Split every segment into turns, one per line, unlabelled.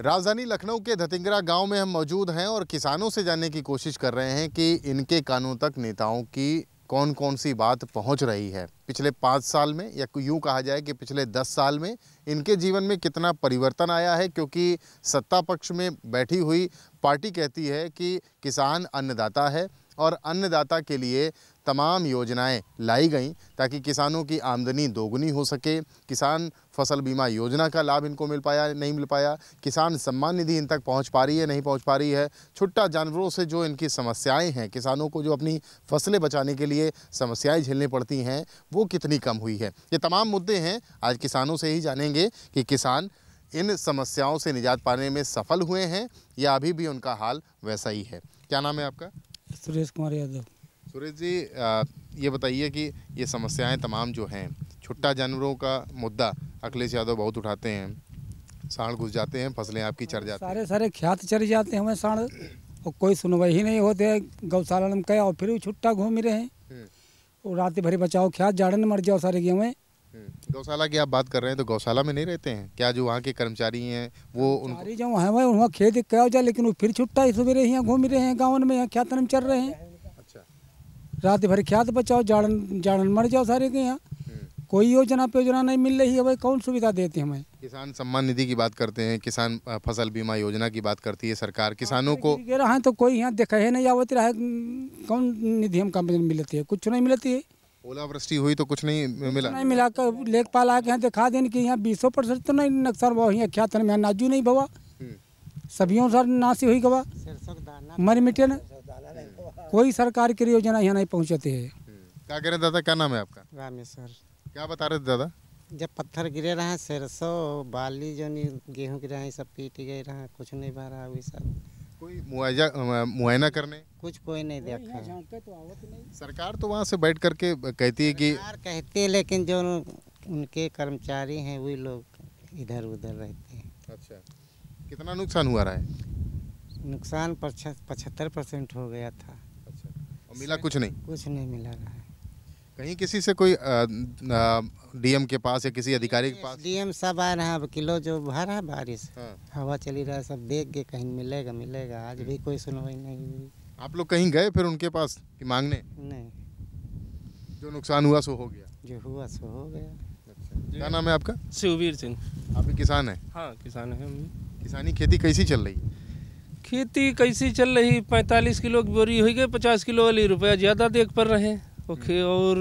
राजधानी लखनऊ के धतिंगरा गांव में हम मौजूद हैं और किसानों से जानने की कोशिश कर रहे हैं कि इनके कानों तक नेताओं की कौन कौन सी बात पहुंच रही है पिछले पाँच साल में या यूँ कहा जाए कि पिछले दस साल में इनके जीवन में कितना परिवर्तन आया है क्योंकि सत्ता पक्ष में बैठी हुई पार्टी कहती है कि किसान अन्नदाता है और अन्नदाता के लिए तमाम योजनाएं लाई गईं ताकि किसानों की आमदनी दोगुनी हो सके किसान फसल बीमा योजना का लाभ इनको मिल पाया नहीं मिल पाया किसान सम्मान निधि इन तक पहुंच पा रही है नहीं पहुंच पा रही है छुट्टा जानवरों से जो इनकी समस्याएं हैं किसानों को जो अपनी फसलें बचाने के लिए समस्याएं झेलनी पड़ती हैं वो कितनी कम हुई है ये तमाम मुद्दे हैं आज किसानों से ही जानेंगे कि किसान इन समस्याओं से निजात पाने में सफल हुए हैं या अभी भी उनका हाल वैसा ही है क्या नाम है आपका सुरेश कुमार यादव सुरेश जी ये बताइए कि ये समस्याएं तमाम जो हैं छुट्टा जानवरों का मुद्दा अखिलेश यादव बहुत उठाते हैं साढ़ घुस जाते हैं फसलें आपकी चढ़ जाती
सारे सारे ख्यात चढ़ जाते हैं हमें साढ़ और कोई सुनवाई ही नहीं होते गौशाला में कह और फिर भी छुट्टा घूम रहे हैं हम्म। और रात भरी बचाओ ख्यात जाड़न मर जाओ सारे गेहूँ हम्म।
गौशाला की आप बात कर रहे हैं तो गौशाला में नहीं रहते हैं क्या जो वहाँ के कर्मचारी हैं वो
उनको जो वहाँ वहाँ खेत क्या हो जाए लेकिन वो फिर छुट्टा सुबह सवेरे यहाँ घूम रहे हैं गाँव में यहाँ ख्यातन में चल रहे हैं रात भर ख्यात बचाओ जाड़न जाड़न मर जाओ सारे के यहाँ कोई योजना पे योजना नहीं मिल रही है भाई कौन सुविधा हैं हमें
किसान सम्मान निधि की बात करते हैं किसान फसल बीमा योजना की बात करती है सरकार हाँ, किसानों को
रहा है तो कोई यहाँ देखा है नहीं आवत रहा है कौन निधि हम कम मिलती है कुछ नहीं मिलती है
ओलावृष्टि हुई तो कुछ नहीं मिला नहीं
मिला कर लेखपाल आके यहाँ दिखा देने की यहाँ बीसों परसेंट तो नहीं नुकसान हुआ यहाँ ख्यात में नाजू नहीं बवा हम्म। सभी नासी हुई गवा मर मिटे ना कोई सरकार की योजना यहाँ नहीं पहुँचती है
क्या कह रहे दादा क्या नाम है आपका रामेश्वर क्या बता रहे थे दादा जब पत्थर गिरे रहा सरसों बाली जो गेहूँ गिरा है सब पीट
गए रहा कुछ नहीं भर रहा वही सब कोई मुआवजा
मुआयना करने
कुछ कोई नहीं
देखा तो सरकार तो वहाँ से बैठ करके कहती है कि कहती है लेकिन जो उनके कर्मचारी हैं वही लोग इधर उधर रहते हैं अच्छा कितना नुकसान हुआ रहा है
नुकसान पचहत्तर परसेंट हो गया था और मिला कुछ नहीं कुछ नहीं मिला रहा है
कहीं किसी से कोई डीएम के पास या किसी अधिकारी के पास डीएम सब आ रहा है अब किलो जो भर है बारिश हाँ। हवा चली रहा है सब देख के कहीं मिलेगा मिलेगा आज भी हम्म। कोई सुनवाई नहीं हुई आप लोग कहीं गए फिर उनके पास कि मांगने
नहीं जो नुकसान हुआ सो हो गया जो हुआ सो हो गया
अच्छा। क्या नाम
है आपका शिवीर सिंह आप किसान है हाँ किसान है किसानी खेती कैसी चल रही है खेती कैसी चल रही पैंतालीस किलो की बोरी हुई गई पचास किलो वाली रुपया ज़्यादा देख पड़ रहे हैं ओके और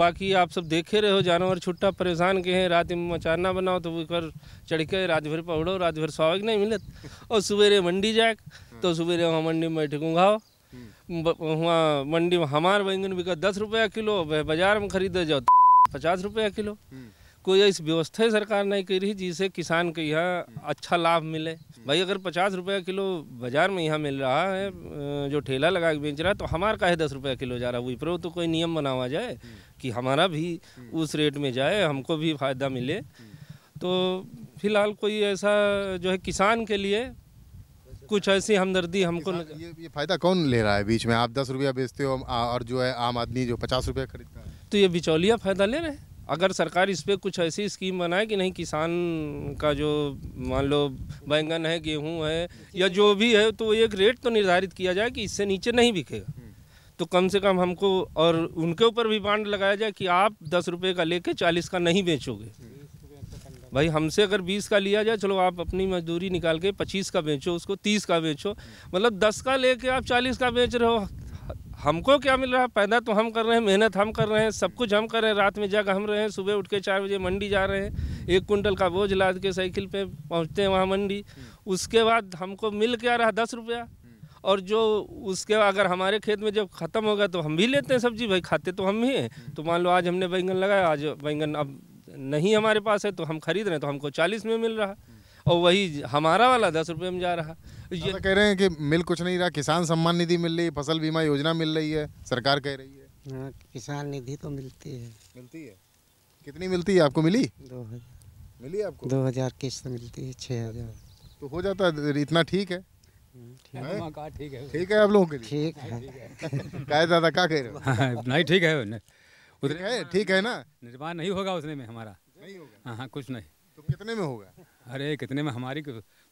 बाकी आप सब देखे रहे हो जानवर छुट्टा परेशान के हैं रात में मचाना बनाओ तो ऊपर चढ़ के रात भर पौड़ो रात भर स्वागत नहीं मिलत और सवेरे मंडी जाए तो सवेरे वहाँ मंडी में बैठे घुंघाओ वहाँ मंडी में हमार बैंगन बिका दस रुपया किलो वह बाजार में खरीदे जाओ पचास रुपया किलो कोई ऐसी व्यवस्था सरकार नहीं कर रही जिससे किसान को यह अच्छा लाभ मिले भाई अगर पचास रुपया किलो बाजार में यहाँ मिल रहा है जो ठेला लगा के बेच रहा है तो हमारा का है दस रुपया किलो जा रहा है विप्रो तो कोई नियम बनावा जाए कि हमारा भी उस रेट में जाए हमको भी फायदा मिले तो फिलहाल कोई ऐसा जो है किसान के लिए कुछ ऐसी हमदर्दी हमको ये,
ये फायदा कौन ले रहा है बीच में आप दस रुपया
बेचते हो और जो है आम आदमी जो पचास रुपया खरीदता है तो ये बिचौलिया फायदा ले रहे हैं अगर सरकार इस पर कुछ ऐसी स्कीम बनाए कि नहीं किसान का जो मान लो बैंगन है गेहूं है या जो भी है तो एक रेट तो निर्धारित किया जाए कि इससे नीचे नहीं बिकेगा हम्म। तो कम से कम हमको और उनके ऊपर भी बांड लगाया जाए कि आप दस रुपये का लेके चालीस का नहीं बेचोगे भाई हमसे अगर बीस का लिया जाए चलो आप अपनी मजदूरी निकाल के पच्चीस का बेचो उसको तीस का बेचो मतलब दस का लेके आप चालीस का बेच रहे हो हमको क्या मिल रहा पैदा तो हम कर रहे हैं मेहनत हम कर रहे हैं सब कुछ हम कर रहे हैं रात में जग हम रहे हैं सुबह उठ के चार बजे मंडी जा रहे हैं एक कुंटल का बोझ लाद के साइकिल पे पहुंचते हैं वहाँ मंडी हम्म। उसके बाद हमको मिल के आ रहा दस रुपया हम्म। और जो उसके अगर हमारे खेत में जब ख़त्म होगा तो हम भी लेते हैं सब्जी भाई खाते तो हम ही हैं हम्म। तो मान लो आज हमने बैंगन लगाया आज बैंगन अब नहीं हमारे पास है तो हम खरीद रहे हैं तो हमको चालीस में मिल रहा है और वही हमारा वाला दस रुपये में जा रहा ये कह रहे
हैं कि मिल कुछ नहीं रहा किसान सम्मान निधि मिल रही है फसल बीमा योजना मिल रही है सरकार कह रही है हाँ किसान निधि तो मिलती है
मिलती है कितनी मिलती है आपको मिली दो हज़ार
मिली आपको दो हज़ार किस्त मिलती है छः हज़ार तो हो जाता है इतना ठीक है
हाँ, हाँ,
ठीक है ठीक है आप लोगों के लिए ठीक है काहे दादा क्या कह रहे हो हाँ, नहीं ठीक है उतने ठीक है ना
निर्माण नहीं होगा उसने में हमारा नहीं होगा हाँ कुछ नहीं तो कितने में होगा अरे कितने में हमारी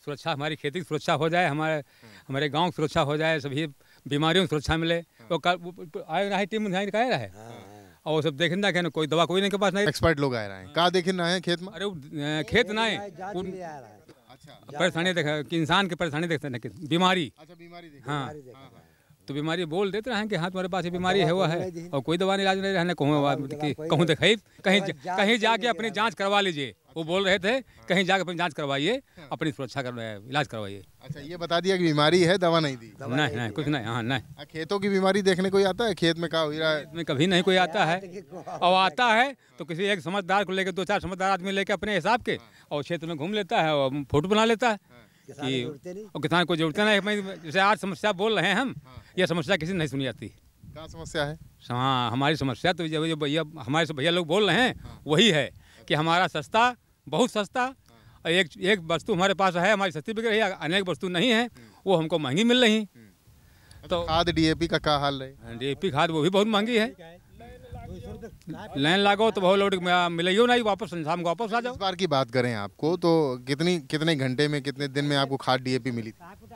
सुरक्षा हमारी खेती की सुरक्षा हो जाए हमारे हमारे गांव की सुरक्षा हो जाए सभी बीमारियों की सुरक्षा मिले हाँ। वो कल आए रहा है टीम ध्यान आए रहा है हाँ, हाँ। और सब देखे ना कहना कोई दवा कोई नहीं के पास नहीं एक्सपर्ट लोग आए रहे हैं कहा देखे ना है खेत में अरे खेत ना है अच्छा। परेशानी देखा कि इंसान की परेशानी देखते ना बीमारी
अच्छा, हाँ
तो बीमारी बोल देते रहे कि हाँ तुम्हारे पास बीमारी है वो है और कोई दवा इलाज नहीं रहने कहूँ कहूँ तो देखे कहीं कहीं जाके अपनी जाँच करवा लीजिए वो बोल रहे थे कहीं जाकर अपनी जाँच करवाइए हाँ। अपनी सुरक्षा कर इलाज करवाइए
अच्छा ये बता दिया कि बीमारी है दवा नहीं दी दवा नहीं
नहीं कुछ नहीं हाँ
नहीं खेतों की बीमारी देखने कोई आता है खेत में कहा हुई रहा है कभी नहीं कोई आता है और आता है तो किसी एक समझदार
को लेकर दो चार समझदार आदमी लेकर अपने हिसाब के हाँ। और क्षेत्र में घूम लेता है और फोटो बना लेता है हाँ। कि और किसान को जरूरत नहीं जैसे आज समस्या बोल रहे हैं हम यह समस्या किसी नहीं सुनी जाती क्या समस्या है हाँ हमारी समस्या तो जब जो भैया हमारे भैया लोग बोल रहे हैं वही है कि अच्छा। हमारा सस्ता बहुत सस्ता और हाँ। एक एक वस्तु हमारे पास है हमारी सस्ती बिक रही है अनेक वस्तु नहीं है हम्म। वो हमको महंगी मिल रही हम्म। तो खाद डीएपी का क्या हाल
है डीएपी हाँ, खाद वो भी बहुत महंगी है लाइन लागो तो बहुत लोग मिलेगी नहीं वापस शाम को वापस आ जाओ इस बार की बात करें आपको तो कितनी कितने घंटे में कितने दिन में आपको खाद डीएपी मिली थी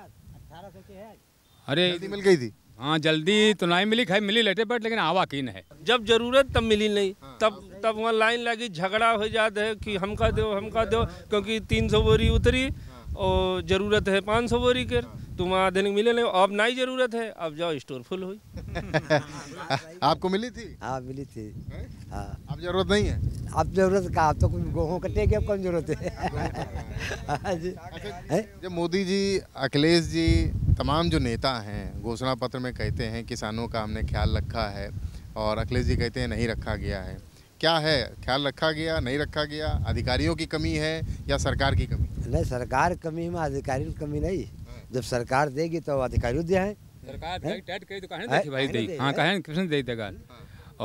अरे मिल गई थी हाँ जल्दी तो
नहीं
मिली खाई मिली लेटे बैठ लेकिन आवाकीन है जब जरूरत तब मिली नहीं हाँ। तब तब वहाँ लाइन लगी झगड़ा हो जाता है कि हमका दो हमका दो क्योंकि तीन सौ बोरी उतरी और ज़रूरत है पाँच सौ बोरी के तो वहाँ देने मिले नहीं अब ना ही ज़रूरत है अब जाओ स्टोर फुल हुई
आपको मिली थी
हाँ मिली थी हाँ
अब
जरूरत नहीं है अब
जरूरत कहा तो कुछ कटे की अब कौन जरूरत है
हाँ अच्छा, जब मोदी जी अखिलेश जी तमाम जो नेता हैं घोषणा पत्र में कहते हैं किसानों का हमने ख्याल रखा है और अखिलेश जी कहते हैं नहीं रखा गया है क्या है ख्याल रखा गया नहीं रखा गया अधिकारियों की कमी है या सरकार की कमी नहीं सरकार कमी में अधिकारी
की कमी नहीं हाँ। जब सरकार देगी तो अधिकारी दे हैं
सरकार तो
हाँ, दे हाँ,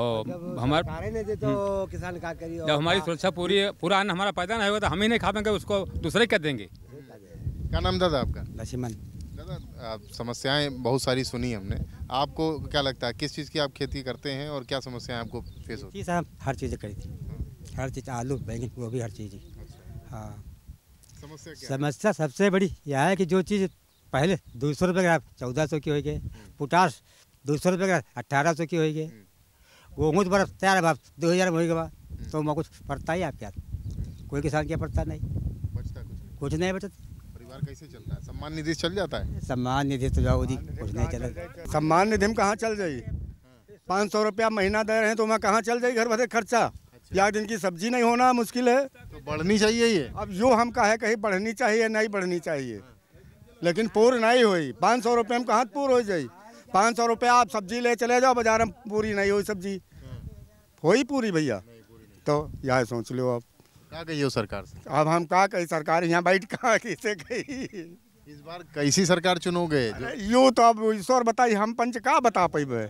और हमारे ने दे तो हम्म।
किसान का करी जब हमारी सुरक्षा पूरी पूरा अन्न हमारा पैदा नहीं होगा तो हम ही नहीं खा पाएंगे उसको दूसरे क्या देंगे
क्या नाम दादा आपका लक्ष्मण दादा समस्याएं बहुत सारी सुनी हमने आपको क्या लगता है किस चीज़ की आप खेती करते हैं और क्या समस्याएं आपको फेस होती है साहब हर चीज़ करी थी हाँ। हर
चीज़ आलू बैंगन गोभी हर चीज़ अच्छा। हाँ
समस्या क्या समस्या
सबसे बड़ी यह है कि जो चीज़ पहले दो सौ रुपये का चौदह सौ की हो गए हाँ। पोटास दो सौ रुपये का अट्ठारह सौ की हो गए हाँ। वो मुझ बर्फ तैयार है बाप दो हज़ार में होगा तो मैं कुछ पड़ता ही आपके हाथ कोई किसान क्या पड़ता
नहीं
कुछ नहीं बचता
परिवार कैसे चलता है सम्मान निधि
चल जाता है सम्मान निधि तो जाओ जी कुछ नहीं चल सम्मान निधि में कहाँ चल जाये पाँच सौ रुपया महीना दे रहे हैं तो मैं कहाँ चल जाये घर भरे खर्चा या दिन की सब्जी नहीं होना मुश्किल है तो बढ़नी चाहिए ये अब जो हम कहे कहीं बढ़नी चाहिए नहीं बढ़नी चाहिए लेकिन पूरी नहीं हुई पाँच सौ रुपये में कहाँ पूरी हो जाए पाँच सौ रुपया आप सब्जी ले चले जाओ बाजार में पूरी नहीं हुई सब्जी हो हाँ। पूरी भैया तो यह सोच लो आप
का कही हो सरकार से
अब हम का कही सरकार यहाँ बैठ कहाँ कैसे कही
इस बार कैसी सरकार चुनोगे यू तो अब ईश्वर बताई हम पंच का बता पेबे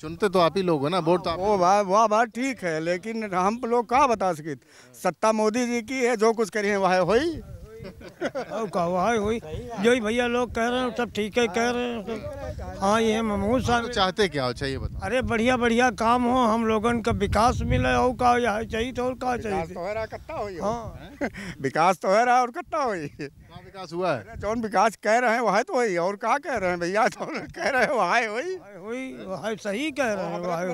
चुनते तो आप ही लोग हो ना वोट तो वो बात वाह ठीक है
लेकिन हम लोग का बता सके सत्ता मोदी जी की है जो कुछ करिए वह हो ही और कार्रवाई हुई जो भैया लोग कह रहे हैं सब ठीक है कह रहे हैं हाँ ये महमूद साहब चाहते क्या हो चाहिए बताओ अरे बढ़िया बढ़िया काम हो हम लोगन का विकास मिले और का यहाँ चाहिए तो और का चाहिए
तो है कट्टा हुई हाँ
विकास तो है रहा और कट्टा हुई विकास हुआ है जो विकास कह रहे हैं वहाँ तो वही और कहा कह रहे हैं भैया तो कह रहे हैं वहाँ वही हुई वहाँ सही कह रहे हैं वहाँ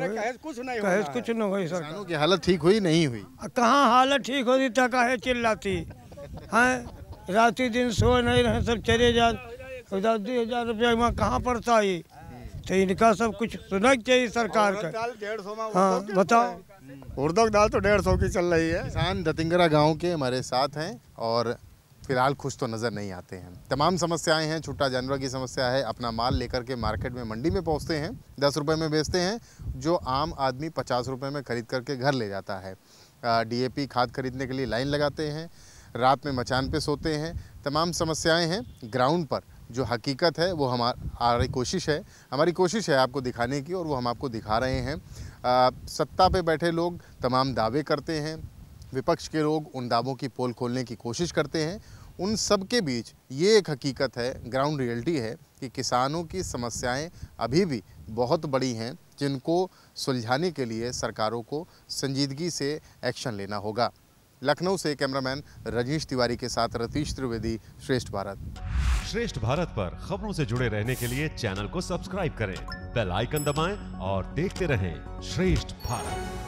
कुछ नहीं कहे
कुछ नहीं हुई सर की
हालत ठीक हुई नहीं हुई
कहाँ हालत ठीक होती कहे चिल्लाती हैं रात दिन सोए नहीं रहे सब चले जा तो दस हजार रुपया वहाँ कहाँ पड़ता है
तो इनका सब कुछ सुनना तो चाहिए सरकार का हाँ बताओ उर्दक दाल तो डेढ़ सौ की चल रही है किसान दतिंगरा गांव के हमारे साथ हैं और फिलहाल खुश तो नज़र नहीं आते हैं तमाम समस्याएं हैं छोटा जानवर की समस्या है अपना माल लेकर के मार्केट में मंडी में पहुंचते हैं दस रुपए में बेचते हैं जो आम आदमी पचास रुपए में ख़रीद करके घर ले जाता है डीएपी खाद खरीदने के लिए लाइन लगाते हैं रात में मचान पे सोते हैं तमाम समस्याएं हैं ग्राउंड पर जो हकीकत है वो हमारी कोशिश है हमारी कोशिश है आपको दिखाने की और वो हम आपको दिखा रहे हैं आ, सत्ता पे बैठे लोग तमाम दावे करते हैं विपक्ष के लोग उन दावों की पोल खोलने की कोशिश करते हैं उन सब के बीच ये एक हकीकत है ग्राउंड रियलिटी है कि किसानों की समस्याएं अभी भी बहुत बड़ी हैं जिनको सुलझाने के लिए सरकारों को संजीदगी से एक्शन लेना होगा लखनऊ से कैमरामैन रजेश तिवारी के साथ रतीश त्रिवेदी श्रेष्ठ भारत
श्रेष्ठ भारत पर खबरों से जुड़े रहने के लिए चैनल को सब्सक्राइब करें बेल आइकन दबाएं और देखते रहें श्रेष्ठ भारत